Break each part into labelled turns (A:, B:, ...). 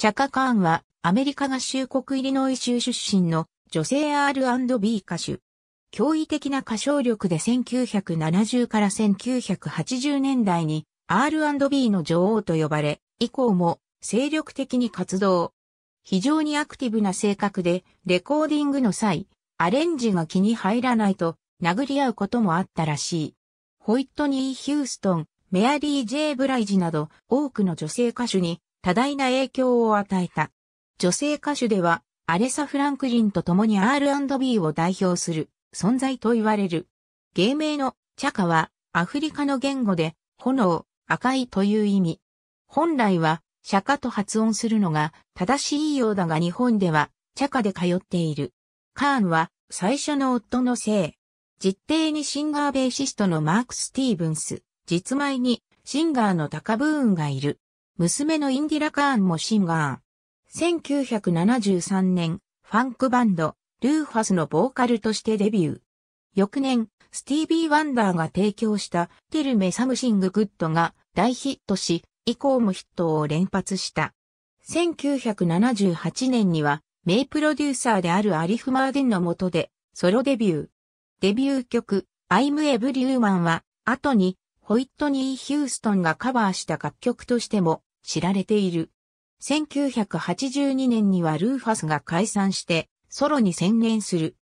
A: チャカ・カーンは、アメリカ合衆国イリノイ州出身の女性 R&B 歌手。驚異的な歌唱力で1970から1980年代に R&B の女王と呼ばれ、以降も精力的に活動。非常にアクティブな性格で、レコーディングの際、アレンジが気に入らないと殴り合うこともあったらしい。ホイットニー・ヒューストン、メアリー・ジェイ・ブライジなど多くの女性歌手に多大な影響を与えた。女性歌手では、アレサ・フランクリンと共に R&B を代表する存在と言われる。芸名のチャカはアフリカの言語で炎、赤いという意味。本来は釈迦と発音するのが正しいようだが日本ではチャカで通っている。カーンは最初の夫の姓。実定にシンガーベーシストのマーク・スティーブンス、実前にシンガーのタカブーンがいる。娘のインディラ・カーンもシンガー。1973年、ファンクバンド、ルーファスのボーカルとしてデビュー。翌年、スティービー・ワンダーが提供したテルメ・サムシング・グッドが大ヒットし、以降もヒットを連発した。1978年には、名プロデューサーであるアリフ・マーデンの下で、ソロデビュー。デビュー曲、I'm Every ー o m a n は、後に、ホイットニー・ヒューストンがカバーした楽曲としても、知られている。1982年にはルーファスが解散してソロに専念する。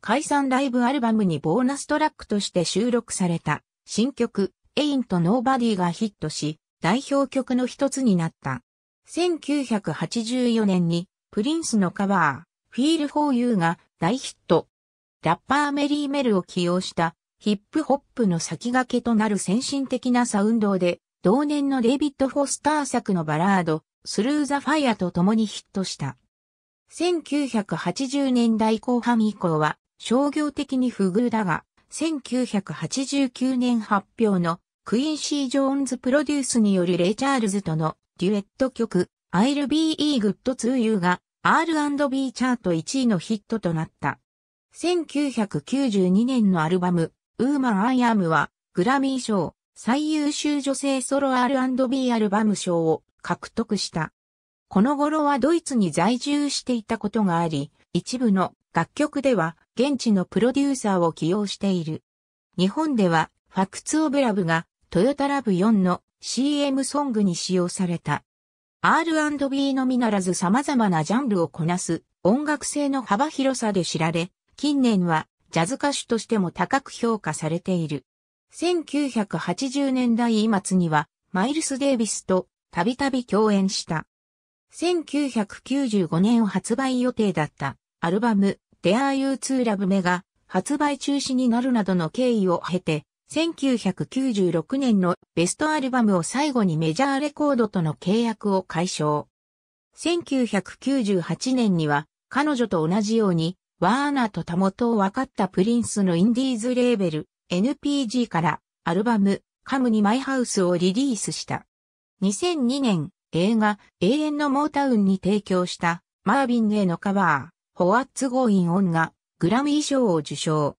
A: 解散ライブアルバムにボーナストラックとして収録された新曲エインとノーバディがヒットし代表曲の一つになった。1984年にプリンスのカバー Feel for You が大ヒット。ラッパーメリーメルを起用したヒップホップの先駆けとなる先進的なサウンドで同年のデイビッド・フォスター作のバラード、スルー・ザ・ファイアと共にヒットした。1980年代後半以降は商業的に不遇だが、1989年発表のクインシー・ジョーンズプロデュースによるレイ・チャールズとのデュエット曲 I'll Be Good To You が R&B チャート1位のヒットとなった。1992年のアルバムウー m a ア I Am はグラミー賞、最優秀女性ソロ R&B アルバム賞を獲得した。この頃はドイツに在住していたことがあり、一部の楽曲では現地のプロデューサーを起用している。日本ではファクツオブラブがトヨタラブ4の CM ソングに使用された。R&B のみならず様々なジャンルをこなす音楽性の幅広さで知られ、近年はジャズ歌手としても高く評価されている。1980年代末にはマイルス・デイビスとたびたび共演した。1995年発売予定だったアルバムデアユー・ツーラブ。メ l が発売中止になるなどの経緯を経て、1996年のベストアルバムを最後にメジャーレコードとの契約を解消。1998年には彼女と同じようにワーナーとタモを分かったプリンスのインディーズレーベル NPG からアルバム、カムにマイハウスをリリースした。2002年、映画、永遠のモータウンに提供した、マービンへのカバー、ホワッツゴーインオンが、グラミー賞を受賞。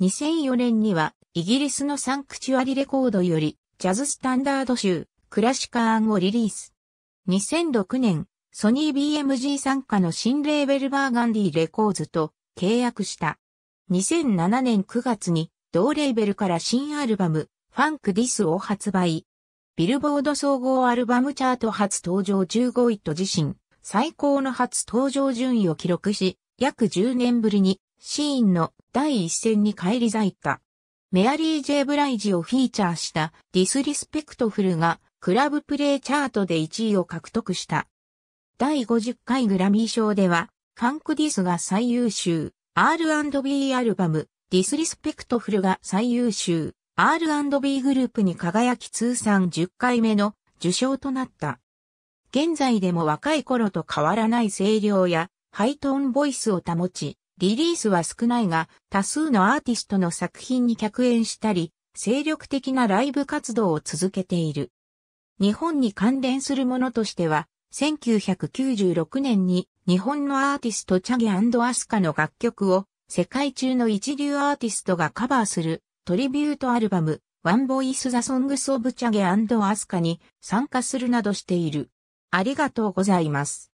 A: 2004年には、イギリスのサンクチュアリレコードより、ジャズスタンダード集、クラシカーンをリリース。2006年、ソニー BMG 参加の新レーベルバーガンディレコーズと契約した。2007年9月に同レーベルから新アルバム、ファンクディスを発売。ビルボード総合アルバムチャート初登場15位と自身、最高の初登場順位を記録し、約10年ぶりに、シーンの第一線に返り咲いた。メアリー・ジェイ・ブライジをフィーチャーしたディスリスペクトフルがクラブプレイチャートで1位を獲得した。第50回グラミー賞では、ファンクディスが最優秀 R&B アルバムディスリスペクトフルが最優秀 R&B グループに輝き通算10回目の受賞となった。現在でも若い頃と変わらない声量やハイトーンボイスを保ち、リリースは少ないが多数のアーティストの作品に客演したり、精力的なライブ活動を続けている。日本に関連するものとしては、1996年に日本のアーティストチャゲアスカの楽曲を世界中の一流アーティストがカバーするトリビュートアルバム、ワンボイス・ザ・ソングス・オブ・チャゲアスカに参加するなどしている。ありがとうございます。